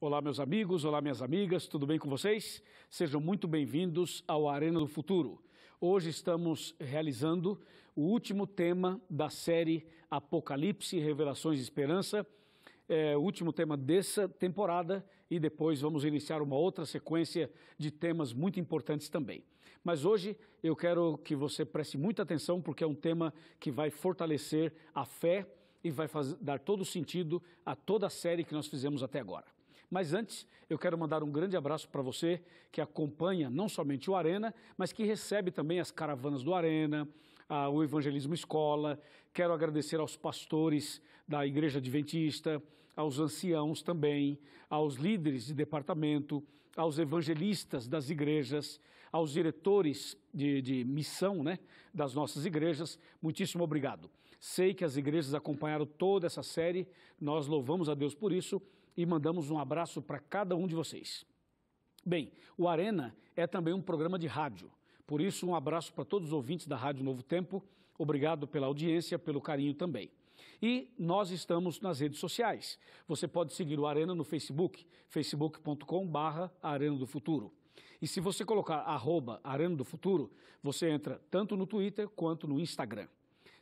Olá, meus amigos, olá, minhas amigas, tudo bem com vocês? Sejam muito bem-vindos ao Arena do Futuro. Hoje estamos realizando o último tema da série Apocalipse, Revelações e Esperança, é, o último tema dessa temporada, e depois vamos iniciar uma outra sequência de temas muito importantes também. Mas hoje eu quero que você preste muita atenção, porque é um tema que vai fortalecer a fé e vai fazer, dar todo sentido a toda a série que nós fizemos até agora. Mas antes, eu quero mandar um grande abraço para você que acompanha não somente o Arena, mas que recebe também as caravanas do Arena, a, o Evangelismo Escola. Quero agradecer aos pastores da Igreja Adventista, aos anciãos também, aos líderes de departamento, aos evangelistas das igrejas, aos diretores de, de, missão né, das nossas igrejas. Muitíssimo obrigado. Sei que as igrejas acompanharam toda essa série, nós louvamos a Deus por isso e mandamos um abraço para cada um de vocês. Bem, o Arena é também um programa de rádio. Por isso, um abraço para todos os ouvintes da Rádio Novo Tempo. Obrigado pela audiência, pelo carinho também. E nós estamos nas redes sociais. Você pode seguir o Arena no Facebook, facebookcom Arena do Futuro. E se você colocar arroba Arena do Futuro, você entra tanto no Twitter quanto no Instagram.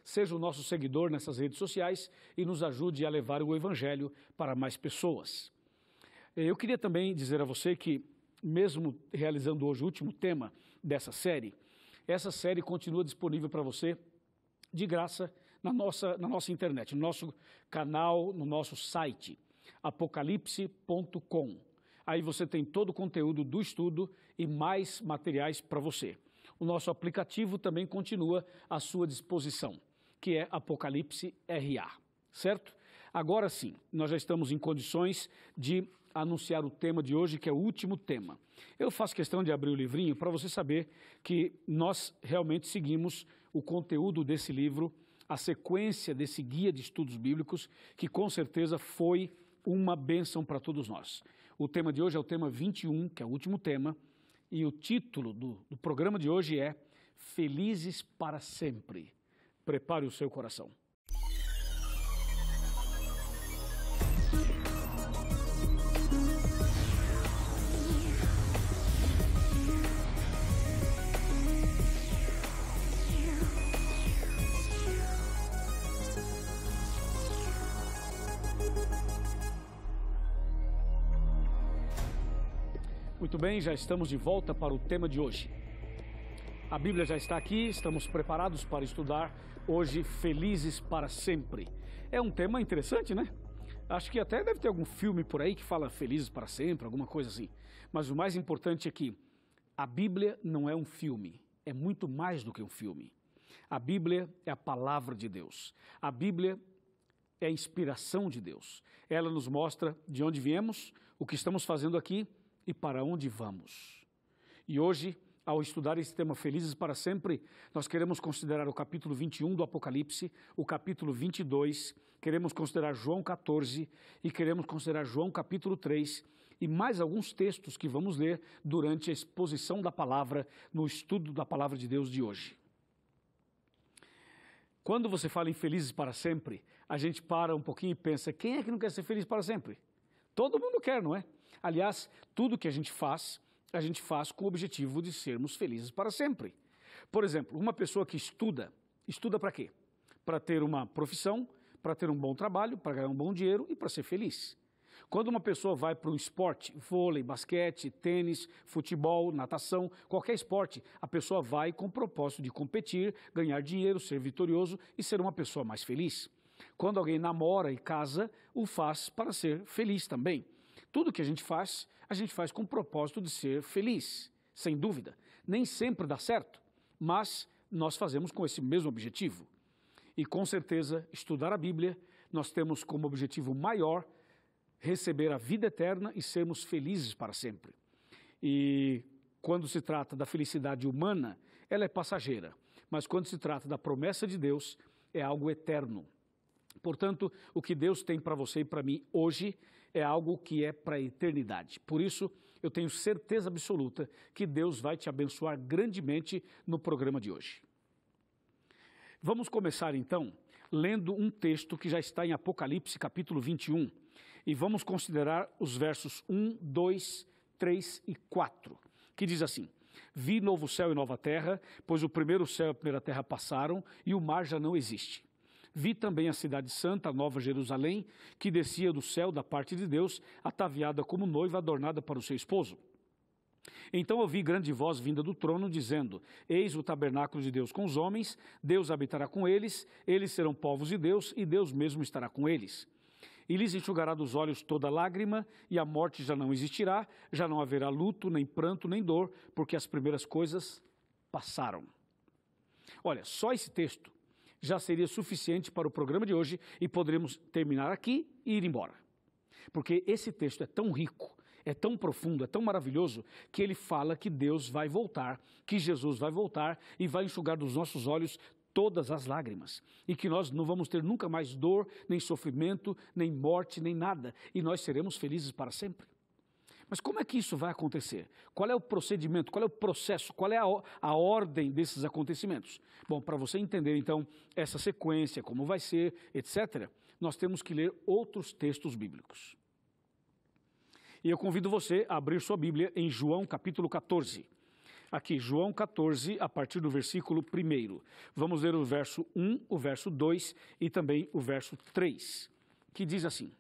Seja o nosso seguidor nessas redes sociais e nos ajude a levar o Evangelho para mais pessoas. Eu queria também dizer a você que, mesmo realizando hoje o último tema dessa série, essa série continua disponível para você de graça na nossa, na nossa internet, no nosso canal, no nosso site, apocalipse.com. Aí você tem todo o conteúdo do estudo e mais materiais para você. O nosso aplicativo também continua à sua disposição que é Apocalipse RA, certo? Agora sim, nós já estamos em condições de anunciar o tema de hoje, que é o último tema. Eu faço questão de abrir o livrinho para você saber que nós realmente seguimos o conteúdo desse livro, a sequência desse guia de estudos bíblicos, que com certeza foi uma bênção para todos nós. O tema de hoje é o tema 21, que é o último tema, e o título do, do programa de hoje é Felizes para Sempre. Prepare o seu coração. Muito bem, já estamos de volta para o tema de hoje. A Bíblia já está aqui, estamos preparados para estudar hoje Felizes para Sempre. É um tema interessante, né? Acho que até deve ter algum filme por aí que fala Felizes para Sempre, alguma coisa assim. Mas o mais importante é que a Bíblia não é um filme, é muito mais do que um filme. A Bíblia é a palavra de Deus. A Bíblia é a inspiração de Deus. Ela nos mostra de onde viemos, o que estamos fazendo aqui e para onde vamos. E hoje ao estudar esse tema Felizes para Sempre, nós queremos considerar o capítulo 21 do Apocalipse, o capítulo 22, queremos considerar João 14 e queremos considerar João capítulo 3 e mais alguns textos que vamos ler durante a exposição da palavra no estudo da palavra de Deus de hoje. Quando você fala em felizes para sempre, a gente para um pouquinho e pensa: quem é que não quer ser feliz para sempre? Todo mundo quer, não é? Aliás, tudo que a gente faz, a gente faz com o objetivo de sermos felizes para sempre. Por exemplo, uma pessoa que estuda, estuda para quê? Para ter uma profissão, para ter um bom trabalho, para ganhar um bom dinheiro e para ser feliz. Quando uma pessoa vai para um esporte, vôlei, basquete, tênis, futebol, natação, qualquer esporte, a pessoa vai com o propósito de competir, ganhar dinheiro, ser vitorioso e ser uma pessoa mais feliz. Quando alguém namora e casa, o faz para ser feliz também. Tudo que a gente faz, a gente faz com o propósito de ser feliz, sem dúvida. Nem sempre dá certo, mas nós fazemos com esse mesmo objetivo. E com certeza, estudar a Bíblia, nós temos como objetivo maior receber a vida eterna e sermos felizes para sempre. E quando se trata da felicidade humana, ela é passageira, mas quando se trata da promessa de Deus, é algo eterno. Portanto, o que Deus tem para você e para mim hoje é algo que é para a eternidade. Por isso, eu tenho certeza absoluta que Deus vai te abençoar grandemente no programa de hoje. Vamos começar então lendo um texto que já está em Apocalipse capítulo 21 e vamos considerar os versos 1, 2, 3 e 4, que diz assim: Vi novo céu e nova terra, pois o primeiro céu e a primeira terra passaram e o mar já não existe. Vi também a cidade santa, a Nova Jerusalém, que descia do céu da parte de Deus, ataviada como noiva adornada para o seu esposo. Então ouvi grande voz vinda do trono, dizendo: Eis o tabernáculo de Deus com os homens, Deus habitará com eles, eles serão povos de Deus, e Deus mesmo estará com eles. E lhes enxugará dos olhos toda lágrima, e a morte já não existirá, já não haverá luto, nem pranto, nem dor, porque as primeiras coisas passaram. Olha, só esse texto já seria suficiente para o programa de hoje e poderemos terminar aqui e ir embora. Porque esse texto é tão rico, é tão profundo, é tão maravilhoso, que ele fala que Deus vai voltar, que Jesus vai voltar e vai enxugar dos nossos olhos todas as lágrimas, e que nós não vamos ter nunca mais dor, nem sofrimento, nem morte, nem nada, e nós seremos felizes para sempre. Mas como é que isso vai acontecer? Qual é o procedimento? Qual é o processo? Qual é a, a ordem desses acontecimentos? Bom, para você entender então essa sequência, como vai ser, etc., nós temos que ler outros textos bíblicos. E eu convido você a abrir sua Bíblia em João capítulo 14. Aqui, João 14, a partir do versículo 1. Vamos ler o verso 1, o verso 2 e também o verso 3, que diz assim: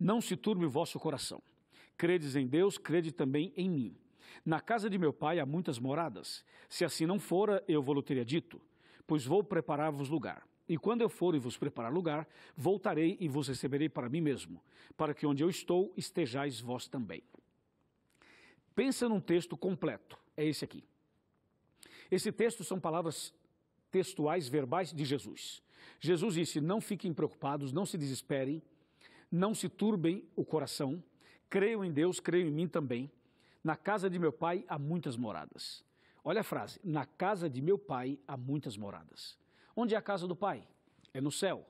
Não se turbe o vosso coração. Credes em Deus, crede também em mim. Na casa de meu pai há muitas moradas. Se assim não fora, eu vou-lhe teria dito, pois vou preparar-vos lugar. E quando eu for e vos preparar lugar, voltarei e vos receberei para mim mesmo, para que onde eu estou estejais vós também. Pensa num texto completo, é esse aqui. Esse texto são palavras textuais, verbais de Jesus. Jesus disse: Não fiquem preocupados, não se desesperem, não se turbem o coração Creio em Deus, creio em mim também. Na casa de meu pai há muitas moradas. Olha a frase: Na casa de meu pai há muitas moradas. Onde é a casa do pai? É no céu.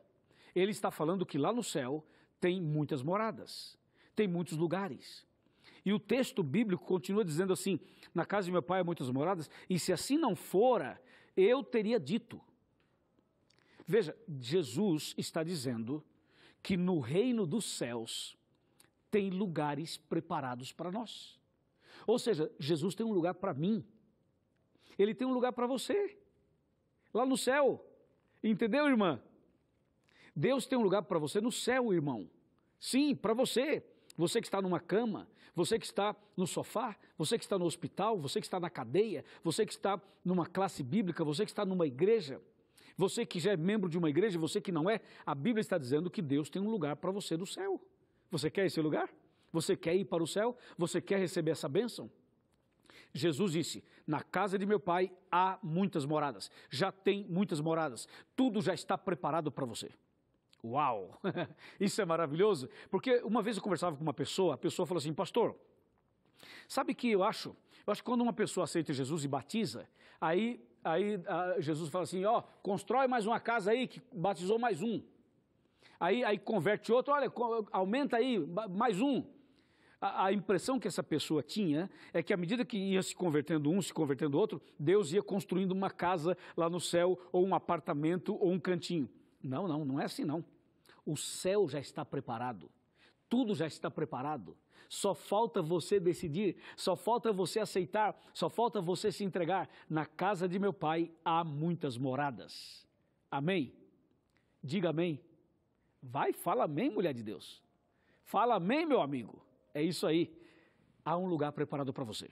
Ele está falando que lá no céu tem muitas moradas, tem muitos lugares. E o texto bíblico continua dizendo assim: Na casa de meu pai há muitas moradas, e se assim não fora, eu teria dito. Veja, Jesus está dizendo que no reino dos céus tem lugares preparados para nós. Ou seja, Jesus tem um lugar para mim, ele tem um lugar para você, lá no céu. Entendeu, irmã? Deus tem um lugar para você no céu, irmão. Sim, para você. Você que está numa cama, você que está no sofá, você que está no hospital, você que está na cadeia, você que está numa classe bíblica, você que está numa igreja, você que já é membro de uma igreja, você que não é, a Bíblia está dizendo que Deus tem um lugar para você no céu. Você quer esse lugar? Você quer ir para o céu? Você quer receber essa bênção? Jesus disse: Na casa de meu pai há muitas moradas, já tem muitas moradas, tudo já está preparado para você. Uau! Isso é maravilhoso, porque uma vez eu conversava com uma pessoa, a pessoa falou assim: Pastor, sabe que eu acho? Eu acho que quando uma pessoa aceita Jesus e batiza, aí, aí ah, Jesus fala assim: Ó, oh, constrói mais uma casa aí que batizou mais um. Aí, aí converte outro, olha, aumenta aí, mais um. A, a, impressão que essa pessoa tinha é que à medida que ia se convertendo um, se convertendo outro, Deus ia construindo uma casa lá no céu, ou um apartamento, ou um cantinho. Não, não, não é assim não. O céu já está preparado. Tudo já está preparado. Só falta você decidir, só falta você aceitar, só falta você se entregar. Na casa de meu pai há muitas moradas. Amém? Diga amém. Vai, fala amém, mulher de Deus. Fala amém, meu amigo. É isso aí. Há um lugar preparado para você.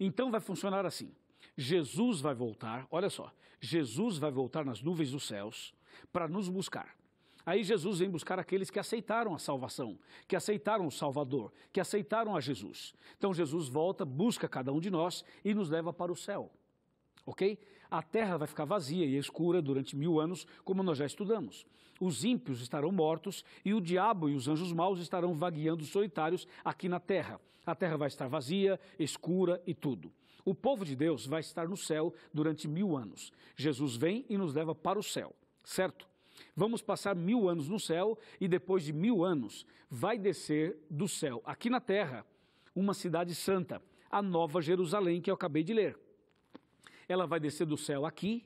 Então vai funcionar assim. Jesus vai voltar, olha só, Jesus vai voltar nas nuvens dos céus para nos buscar. Aí Jesus vem buscar aqueles que aceitaram a salvação, que aceitaram o Salvador, que aceitaram a Jesus. Então Jesus volta, busca cada um de nós e nos leva para o céu. Ok? A terra vai ficar vazia e escura durante mil anos, como nós já estudamos. Os ímpios estarão mortos e o diabo e os anjos maus estarão vagueando solitários aqui na terra. A terra vai estar vazia, escura e tudo. O povo de Deus vai estar no céu durante mil anos. Jesus vem e nos leva para o céu, certo? Vamos passar mil anos no céu e depois de mil anos vai descer do céu, aqui na terra, uma cidade santa, a Nova Jerusalém que eu acabei de ler ela vai descer do céu aqui,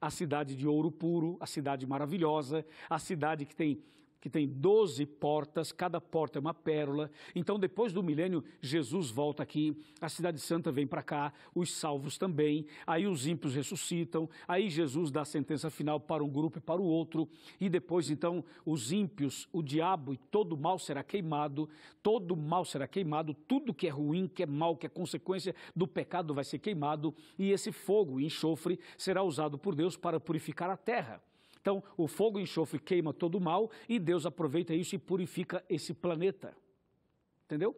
a cidade de ouro puro, a cidade maravilhosa, a cidade que tem que tem 12 portas, cada porta é uma pérola. Então, depois do milênio, Jesus volta aqui, a Cidade Santa vem para cá, os salvos também, aí os ímpios ressuscitam, aí Jesus dá a sentença final para um grupo e para o outro, e depois, então, os ímpios, o diabo e todo mal será queimado, todo mal será queimado, tudo que é ruim, que é mal, que é consequência do pecado vai ser queimado, e esse fogo e enxofre será usado por Deus para purificar a terra. Então, o fogo enxofre queima todo o mal e Deus aproveita isso e purifica esse planeta. Entendeu?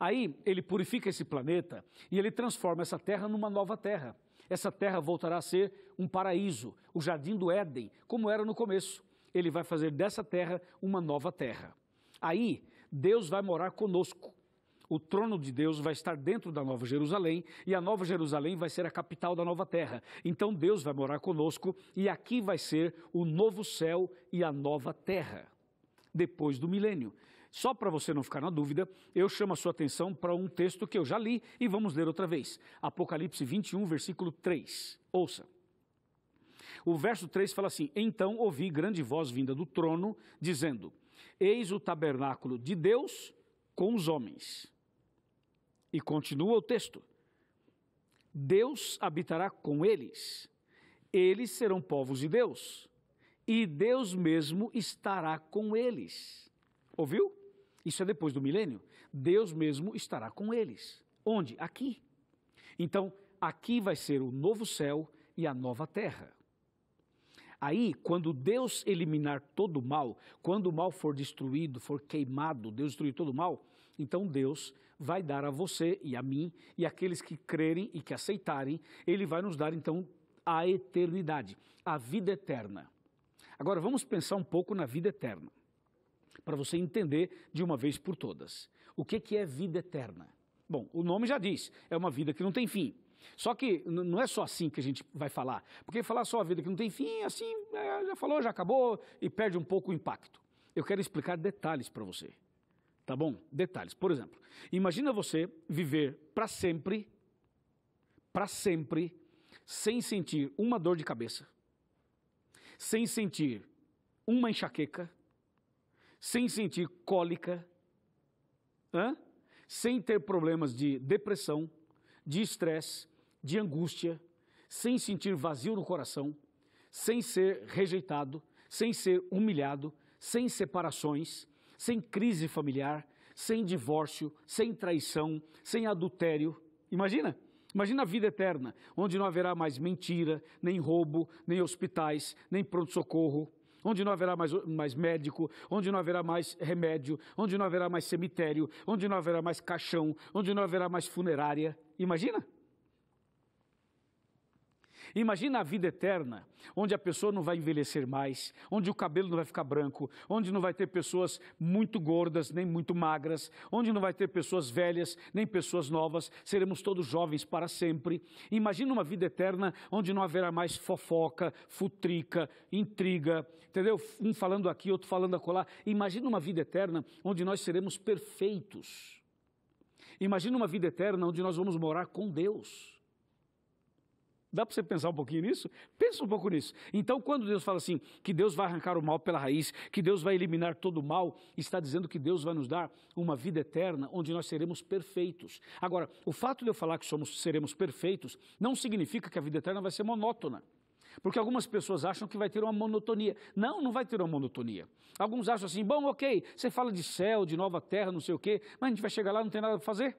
Aí ele purifica esse planeta e ele transforma essa terra numa nova terra. Essa terra voltará a ser um paraíso, o jardim do Éden, como era no começo. Ele vai fazer dessa terra uma nova terra. Aí Deus vai morar conosco o trono de Deus vai estar dentro da Nova Jerusalém e a Nova Jerusalém vai ser a capital da Nova Terra. Então Deus vai morar conosco e aqui vai ser o novo céu e a nova terra, depois do milênio. Só para você não ficar na dúvida, eu chamo a sua atenção para um texto que eu já li e vamos ler outra vez. Apocalipse 21, versículo 3. Ouça. O verso 3 fala assim: Então ouvi grande voz vinda do trono, dizendo: Eis o tabernáculo de Deus com os homens. E continua o texto: Deus habitará com eles, eles serão povos de Deus, e Deus mesmo estará com eles. Ouviu? Isso é depois do milênio. Deus mesmo estará com eles. Onde? Aqui. Então, aqui vai ser o novo céu e a nova terra. Aí, quando Deus eliminar todo o mal, quando o mal for destruído, for queimado, Deus destruir todo o mal, então Deus vai dar a você e a mim e aqueles que crerem e que aceitarem, ele vai nos dar então a eternidade, a vida eterna. Agora vamos pensar um pouco na vida eterna, para você entender de uma vez por todas. O que, que é vida eterna? Bom, o nome já diz, é uma vida que não tem fim. Só que não é só assim que a gente vai falar, porque falar só a vida que não tem fim, é assim, é, já falou, já acabou e perde um pouco o impacto. Eu quero explicar detalhes para você. Tá bom? Detalhes. Por exemplo, imagina você viver para sempre, para sempre, sem sentir uma dor de cabeça, sem sentir uma enxaqueca, sem sentir cólica, sem ter problemas de depressão, de estresse, de angústia, sem sentir vazio no coração, sem ser rejeitado, sem ser humilhado, sem separações, sem crise familiar, sem divórcio, sem traição, sem adultério. Imagina? Imagina a vida eterna, onde não haverá mais mentira, nem roubo, nem hospitais, nem pronto-socorro, onde não haverá mais, mais médico, onde não haverá mais remédio, onde não haverá mais cemitério, onde não haverá mais caixão, onde não haverá mais funerária. Imagina? Imagina a vida eterna, onde a pessoa não vai envelhecer mais, onde o cabelo não vai ficar branco, onde não vai ter pessoas muito gordas nem muito magras, onde não vai ter pessoas velhas nem pessoas novas, seremos todos jovens para sempre. Imagina uma vida eterna onde não haverá mais fofoca, futrica, intriga, entendeu? Um falando aqui, outro falando acolá. Imagina uma vida eterna onde nós seremos perfeitos. Imagina uma vida eterna onde nós vamos morar com Deus. Dá para você pensar um pouquinho nisso? Pensa um pouco nisso. Então, quando Deus fala assim, que Deus vai arrancar o mal pela raiz, que Deus vai eliminar todo o mal, está dizendo que Deus vai nos dar uma vida eterna onde nós seremos perfeitos. Agora, o fato de eu falar que somos seremos perfeitos não significa que a vida eterna vai ser monótona. Porque algumas pessoas acham que vai ter uma monotonia. Não, não vai ter uma monotonia. Alguns acham assim, bom, ok, você fala de céu, de nova terra, não sei o quê, mas a gente vai chegar lá não tem nada para fazer.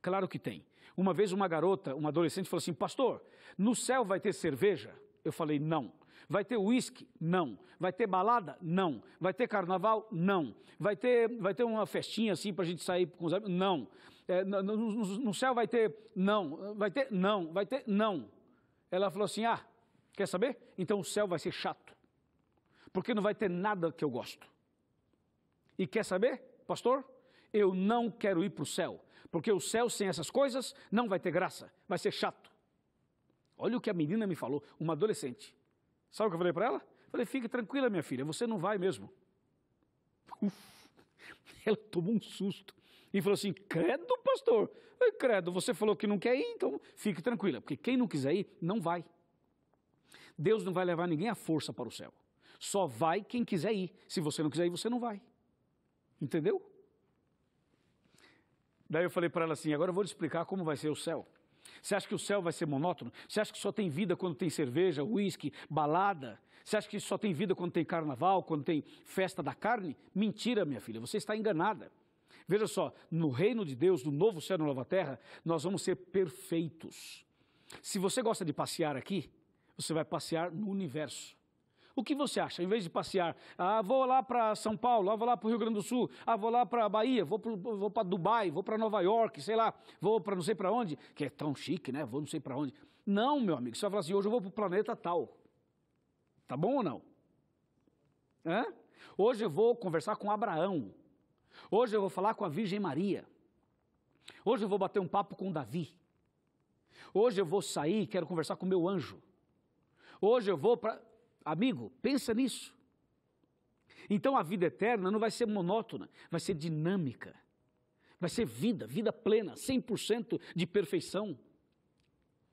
Claro que tem. Uma vez uma garota, uma adolescente, falou assim: Pastor, no céu vai ter cerveja? Eu falei: Não. Vai ter uísque? Não. Vai ter balada? Não. Vai ter carnaval? Não. Vai ter, vai ter uma festinha assim para a gente sair com os amigos? Não. É, no, no, no, céu vai ter? Não. Vai ter? Não. Vai ter? Não. Ela falou assim: Ah, quer saber? Então o céu vai ser chato. Porque não vai ter nada que eu gosto. E quer saber, pastor? Eu não quero ir para o céu. Porque o céu sem essas coisas não vai ter graça, vai ser chato. Olha o que a menina me falou, uma adolescente. Sabe o que eu falei para ela? falei, fique tranquila, minha filha, você não vai mesmo. Uf, ela tomou um susto e falou assim: credo, pastor. credo, você falou que não quer ir, então fique tranquila, porque quem não quiser ir, não vai. Deus não vai levar ninguém à força para o céu. Só vai quem quiser ir. Se você não quiser ir, você não vai. Entendeu? Daí eu falei para ela assim: agora eu vou te explicar como vai ser o céu. Você acha que o céu vai ser monótono? Você acha que só tem vida quando tem cerveja, uísque, balada? Você acha que só tem vida quando tem carnaval, quando tem festa da carne? Mentira, minha filha, você está enganada. Veja só, no reino de Deus, no novo céu e na nova terra, nós vamos ser perfeitos. Se você gosta de passear aqui, você vai passear no universo. O que você acha? Em vez de passear, ah, vou lá para São Paulo, ah, vou lá para o Rio Grande do Sul, ah, vou lá para a Bahia, vou para Dubai, vou para Nova York, sei lá, vou para não sei para onde, que é tão chique, né? Vou não sei para onde. Não, meu amigo, você vai falar assim, hoje eu vou para o planeta tal. Tá bom ou não? Hã? Hoje eu vou conversar com Abraão. Hoje eu vou falar com a Virgem Maria. Hoje eu vou bater um papo com Davi. Hoje eu vou sair, quero conversar com meu anjo. Hoje eu vou para. Amigo, pensa nisso. Então a vida eterna não vai ser monótona, vai ser dinâmica. Vai ser vida, vida plena, 100% de perfeição.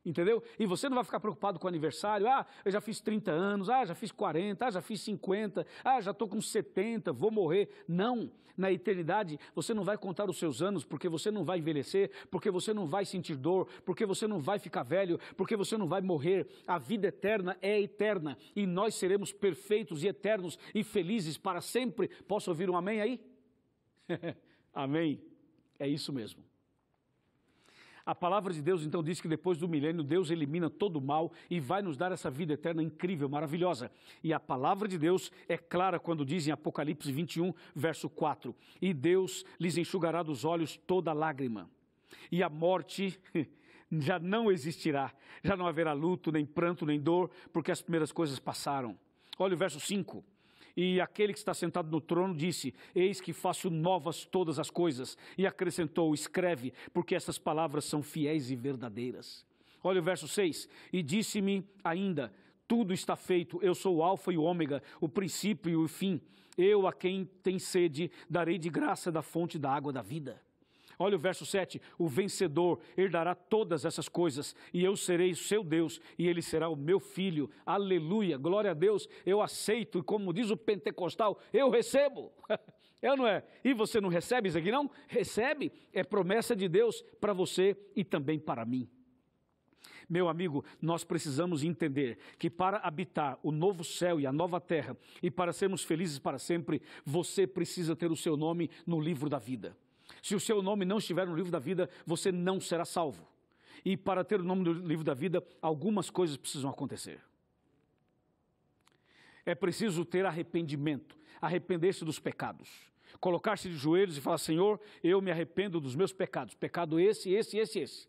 Entendeu? E você não vai ficar preocupado com o aniversário. Ah, eu já fiz 30 anos, ah, já fiz 40, ah, já fiz 50, ah, já estou com 70, vou morrer. Não. Na eternidade, você não vai contar os seus anos, porque você não vai envelhecer, porque você não vai sentir dor, porque você não vai ficar velho, porque você não vai morrer. A vida eterna é eterna e nós seremos perfeitos e eternos e felizes para sempre. Posso ouvir um amém aí? amém. É isso mesmo. A palavra de Deus então diz que depois do milênio Deus elimina todo o mal e vai nos dar essa vida eterna incrível, maravilhosa. E a palavra de Deus é clara quando diz em Apocalipse 21, verso 4: E Deus lhes enxugará dos olhos toda lágrima, e a morte já não existirá, já não haverá luto, nem pranto, nem dor, porque as primeiras coisas passaram. Olha o verso 5. E aquele que está sentado no trono disse: Eis que faço novas todas as coisas. E acrescentou: Escreve, porque essas palavras são fiéis e verdadeiras. Olha o verso 6: E disse-me ainda: Tudo está feito, eu sou o Alfa e o Ômega, o princípio e o fim. Eu, a quem tem sede, darei de graça da fonte da água da vida. Olha o verso 7: O vencedor herdará todas essas coisas, e eu serei seu Deus, e ele será o meu filho. Aleluia, glória a Deus, eu aceito, e como diz o pentecostal, eu recebo. É ou não é? E você não recebe isso aqui, não? Recebe, é promessa de Deus para você e também para mim. Meu amigo, nós precisamos entender que para habitar o novo céu e a nova terra e para sermos felizes para sempre, você precisa ter o seu nome no livro da vida. Se o seu nome não estiver no livro da vida, você não será salvo. E para ter o nome no livro da vida, algumas coisas precisam acontecer. É preciso ter arrependimento, arrepender-se dos pecados, colocar-se de joelhos e falar: Senhor, eu me arrependo dos meus pecados, pecado esse, esse, esse, esse.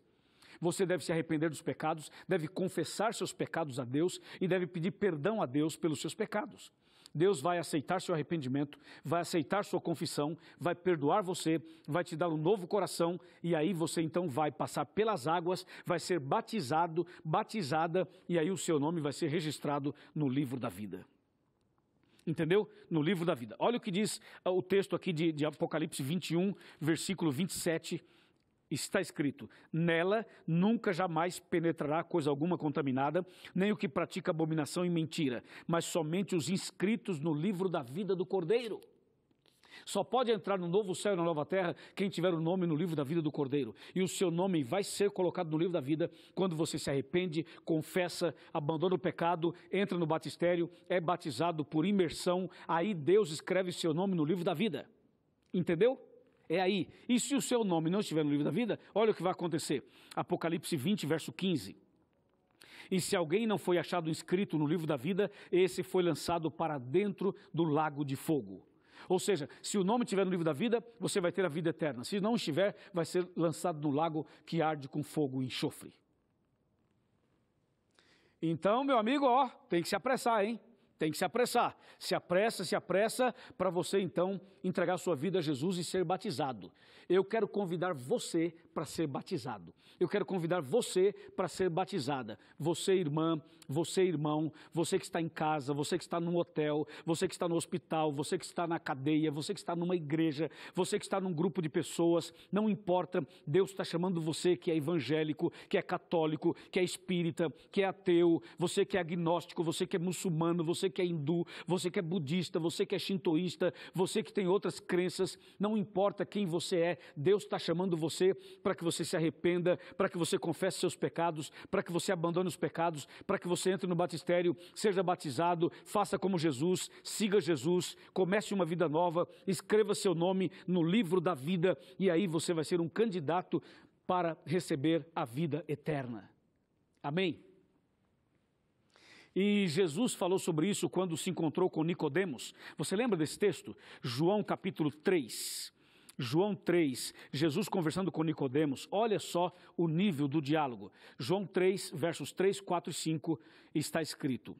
Você deve se arrepender dos pecados, deve confessar seus pecados a Deus e deve pedir perdão a Deus pelos seus pecados. Deus vai aceitar seu arrependimento, vai aceitar sua confissão, vai perdoar você, vai te dar um novo coração e aí você então vai passar pelas águas, vai ser batizado, batizada e aí o seu nome vai ser registrado no livro da vida. Entendeu? No livro da vida. Olha o que diz ah, o texto aqui de, de Apocalipse 21, versículo 27 está escrito: Nela nunca jamais penetrará coisa alguma contaminada, nem o que pratica abominação e mentira, mas somente os inscritos no livro da vida do Cordeiro. Só pode entrar no novo céu e na nova terra quem tiver o nome no livro da vida do Cordeiro. E o seu nome vai ser colocado no livro da vida quando você se arrepende, confessa, abandona o pecado, entra no batistério, é batizado por imersão. Aí Deus escreve seu nome no livro da vida. Entendeu? É aí. E se o seu nome não estiver no livro da vida, olha o que vai acontecer. Apocalipse 20, verso 15. E se alguém não foi achado inscrito no livro da vida, esse foi lançado para dentro do lago de fogo. Ou seja, se o nome estiver no livro da vida, você vai ter a vida eterna. Se não estiver, vai ser lançado no lago que arde com fogo e enxofre. Então, meu amigo, ó, tem que se apressar, hein? Tem que se apressar. Se apressa, se apressa para você então entregar sua vida a Jesus e ser batizado. Eu quero convidar você para ser batizado. Eu quero convidar você para ser batizada. Você, irmã, você, irmão, você que está em casa, você que está num hotel, você que está no hospital, você que está na cadeia, você que está numa igreja, você que está num grupo de pessoas, não importa, Deus está chamando você que é evangélico, que é católico, que é espírita, que é ateu, você que é agnóstico, você que é muçulmano, você que é hindu, você que é budista, você que é shintoísta, você que tem outras crenças, não importa quem você é, Deus está chamando você para que você se arrependa, para que você confesse seus pecados, para que você abandone os pecados, para que você entre no batistério, seja batizado, faça como Jesus, siga Jesus, comece uma vida nova, escreva seu nome no livro da vida e aí você vai ser um candidato para receber a vida eterna. Amém? E Jesus falou sobre isso quando se encontrou com Nicodemos. Você lembra desse texto? João capítulo 3. João 3, Jesus conversando com Nicodemos, olha só o nível do diálogo. João 3, versos 3, 4 e 5 está escrito: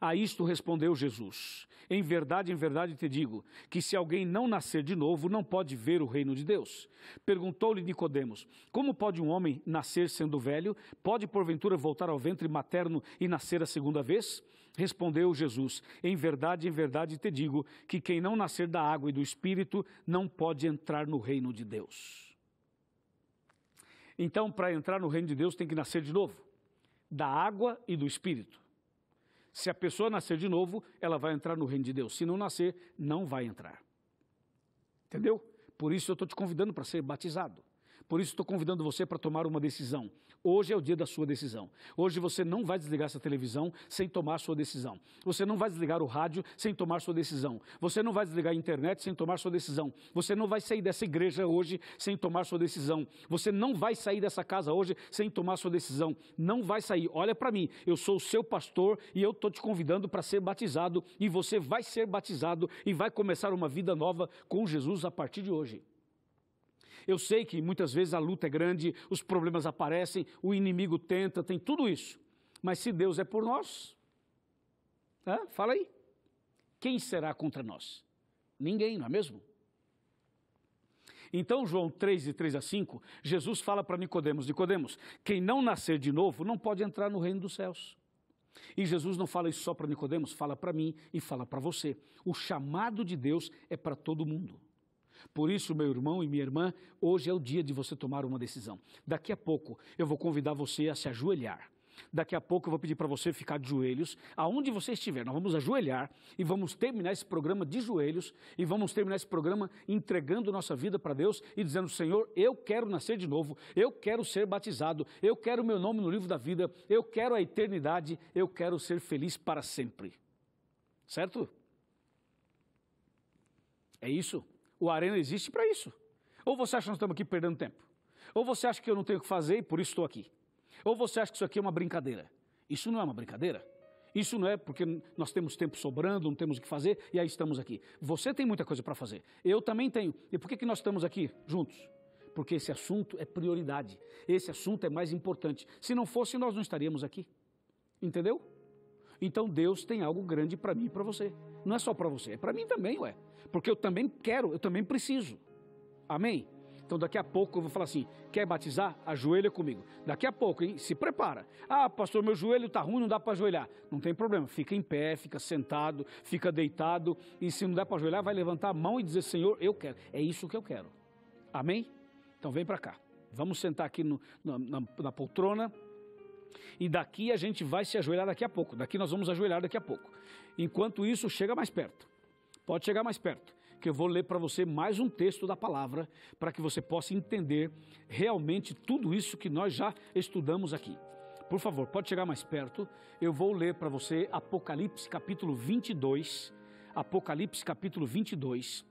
a isto respondeu Jesus: Em verdade, em verdade te digo, que se alguém não nascer de novo, não pode ver o reino de Deus. Perguntou-lhe Nicodemos: Como pode um homem nascer sendo velho? Pode porventura voltar ao ventre materno e nascer a segunda vez? Respondeu Jesus: Em verdade, em verdade te digo, que quem não nascer da água e do espírito não pode entrar no reino de Deus. Então, para entrar no reino de Deus, tem que nascer de novo, da água e do espírito. Se a pessoa nascer de novo, ela vai entrar no reino de Deus. Se não nascer, não vai entrar. Entendeu? Por isso eu estou te convidando para ser batizado. Por isso estou convidando você para tomar uma decisão. Hoje é o dia da sua decisão. Hoje você não vai desligar essa televisão sem tomar sua decisão. Você não vai desligar o rádio sem tomar sua decisão. Você não vai desligar a internet sem tomar sua decisão. Você não vai sair dessa igreja hoje sem tomar sua decisão. Você não vai sair dessa casa hoje sem tomar sua decisão. Não vai sair. Olha para mim, eu sou o seu pastor e eu estou te convidando para ser batizado e você vai ser batizado e vai começar uma vida nova com Jesus a partir de hoje. Eu sei que muitas vezes a luta é grande, os problemas aparecem, o inimigo tenta, tem tudo isso. Mas se Deus é por nós, tá? fala aí, quem será contra nós? Ninguém, não é mesmo? Então, João 3, de 3 a 5, Jesus fala para Nicodemos: Nicodemos, quem não nascer de novo não pode entrar no reino dos céus. E Jesus não fala isso só para Nicodemos, fala para mim e fala para você. O chamado de Deus é para todo mundo. Por isso, meu irmão e minha irmã, hoje é o dia de você tomar uma decisão. Daqui a pouco eu vou convidar você a se ajoelhar. Daqui a pouco eu vou pedir para você ficar de joelhos, aonde você estiver. Nós vamos ajoelhar e vamos terminar esse programa de joelhos e vamos terminar esse programa entregando nossa vida para Deus e dizendo: Senhor, eu quero nascer de novo, eu quero ser batizado, eu quero meu nome no livro da vida, eu quero a eternidade, eu quero ser feliz para sempre. Certo? É isso? O Arena existe para isso. Ou você acha que nós estamos aqui perdendo tempo? Ou você acha que eu não tenho o que fazer e por isso estou aqui? Ou você acha que isso aqui é uma brincadeira? Isso não é uma brincadeira. Isso não é porque nós temos tempo sobrando, não temos o que fazer e aí estamos aqui. Você tem muita coisa para fazer. Eu também tenho. E por que, que nós estamos aqui juntos? Porque esse assunto é prioridade. Esse assunto é mais importante. Se não fosse, nós não estaríamos aqui. Entendeu? Então Deus tem algo grande para mim e para você. Não é só para você, é para mim também, ué porque eu também quero, eu também preciso. Amém? Então daqui a pouco eu vou falar assim: quer batizar? Ajoelha comigo. Daqui a pouco, hein? Se prepara. Ah, pastor, meu joelho está ruim, não dá para ajoelhar. Não tem problema, fica em pé, fica sentado, fica deitado. E se não dá para ajoelhar, vai levantar a mão e dizer: Senhor, eu quero. É isso que eu quero. Amém? Então vem para cá. Vamos sentar aqui no, na, na, na poltrona. E daqui a gente vai se ajoelhar daqui a pouco. Daqui nós vamos ajoelhar daqui a pouco. Enquanto isso, chega mais perto. Pode chegar mais perto, que eu vou ler para você mais um texto da palavra, para que você possa entender realmente tudo isso que nós já estudamos aqui. Por favor, pode chegar mais perto. Eu vou ler para você Apocalipse capítulo 22. Apocalipse capítulo 22.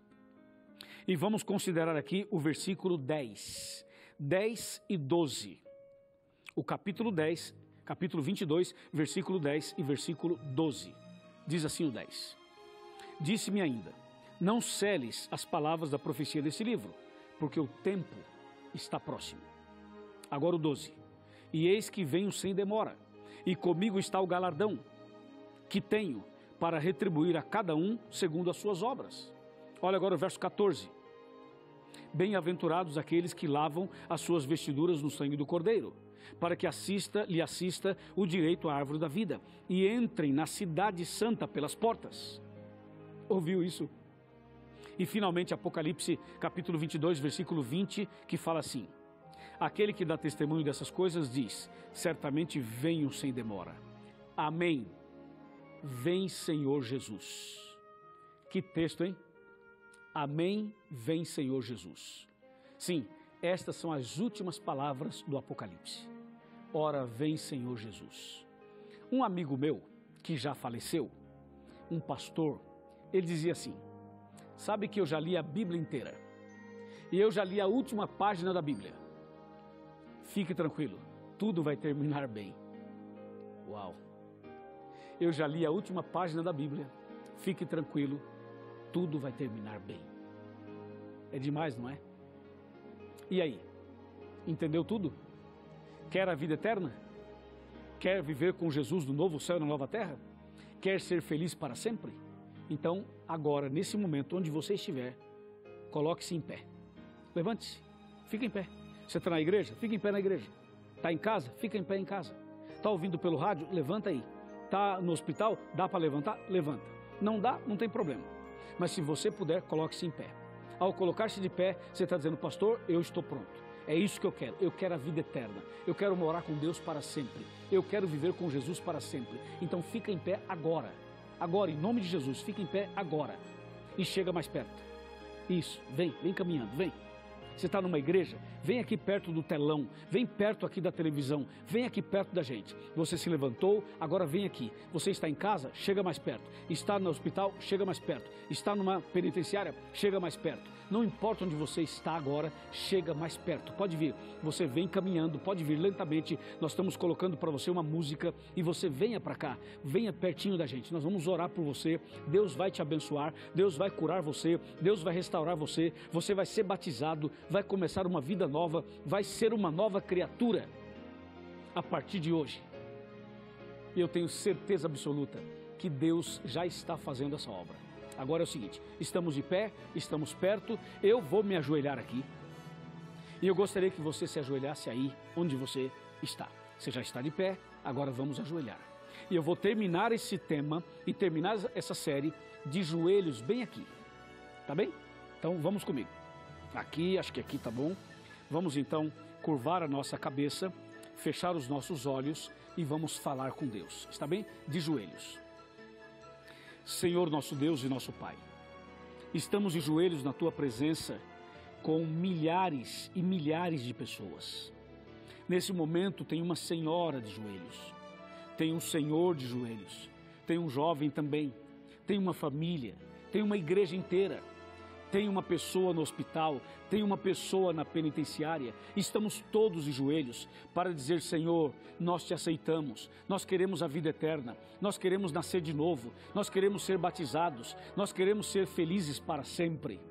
E vamos considerar aqui o versículo 10. 10 e 12. O capítulo 10, capítulo 22, versículo 10 e versículo 12. Diz assim o 10. Disse-me ainda: Não seles as palavras da profecia desse livro, porque o tempo está próximo. Agora o 12. E eis que venho sem demora, e comigo está o galardão que tenho para retribuir a cada um segundo as suas obras. Olha agora o verso 14. Bem-aventurados aqueles que lavam as suas vestiduras no sangue do Cordeiro, para que assista, lhe assista o direito à árvore da vida, e entrem na cidade santa pelas portas ouviu isso. E finalmente, Apocalipse capítulo 22, versículo 20, que fala assim: Aquele que dá testemunho dessas coisas diz: Certamente venho sem demora. Amém. Vem, Senhor Jesus. Que texto, hein? Amém, vem, Senhor Jesus. Sim, estas são as últimas palavras do Apocalipse. Ora, vem, Senhor Jesus. Um amigo meu, que já faleceu, um pastor, ele dizia assim: Sabe que eu já li a Bíblia inteira. E eu já li a última página da Bíblia. Fique tranquilo, tudo vai terminar bem. Uau! Eu já li a última página da Bíblia. Fique tranquilo, tudo vai terminar bem. É demais, não é? E aí? Entendeu tudo? Quer a vida eterna? Quer viver com Jesus no novo céu e na nova terra? Quer ser feliz para sempre? Então, agora, nesse momento, onde você estiver, coloque-se em pé. Levante-se, fique em pé. Você está na igreja? Fica em pé na igreja. Está em casa? Fica em pé em casa. Está ouvindo pelo rádio? Levanta aí. Está no hospital? Dá para levantar? Levanta. Não dá? Não tem problema. Mas se você puder, coloque-se em pé. Ao colocar-se de pé, você está dizendo, pastor, eu estou pronto. É isso que eu quero. Eu quero a vida eterna. Eu quero morar com Deus para sempre. Eu quero viver com Jesus para sempre. Então fica em pé agora Agora, em nome de Jesus, fica em pé agora e chega mais perto. Isso, vem, vem caminhando, vem. Você está numa igreja? Vem aqui perto do telão, vem perto aqui da televisão, vem aqui perto da gente. Você se levantou, agora vem aqui. Você está em casa? Chega mais perto. Está no hospital? Chega mais perto. Está numa penitenciária? Chega mais perto. Não importa onde você está agora, chega mais perto. Pode vir. Você vem caminhando, pode vir lentamente. Nós estamos colocando para você uma música e você venha para cá, venha pertinho da gente. Nós vamos orar por você. Deus vai te abençoar, Deus vai curar você, Deus vai restaurar você. Você vai ser batizado, vai começar uma vida nova, vai ser uma nova criatura a partir de hoje. E eu tenho certeza absoluta que Deus já está fazendo essa obra. Agora é o seguinte: estamos de pé, estamos perto, eu vou me ajoelhar aqui. E eu gostaria que você se ajoelhasse aí onde você está. Você já está de pé, agora vamos ajoelhar. E eu vou terminar esse tema e terminar essa série de joelhos bem aqui. Tá bem? Então vamos comigo. Aqui, acho que aqui tá bom. Vamos então curvar a nossa cabeça, fechar os nossos olhos e vamos falar com Deus. Está bem? De joelhos. Senhor nosso Deus e nosso Pai. Estamos de joelhos na tua presença com milhares e milhares de pessoas. Nesse momento tem uma senhora de joelhos, tem um senhor de joelhos, tem um jovem também, tem uma família, tem uma igreja inteira tem uma pessoa no hospital, tem uma pessoa na penitenciária. Estamos todos de joelhos para dizer: Senhor, nós te aceitamos, nós queremos a vida eterna, nós queremos nascer de novo, nós queremos ser batizados, nós queremos ser felizes para sempre.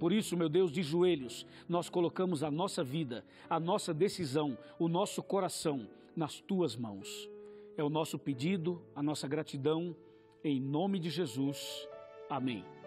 Por isso, meu Deus, de joelhos, nós colocamos a nossa vida, a nossa decisão, o nosso coração nas tuas mãos. É o nosso pedido, a nossa gratidão, em nome de Jesus. Amém.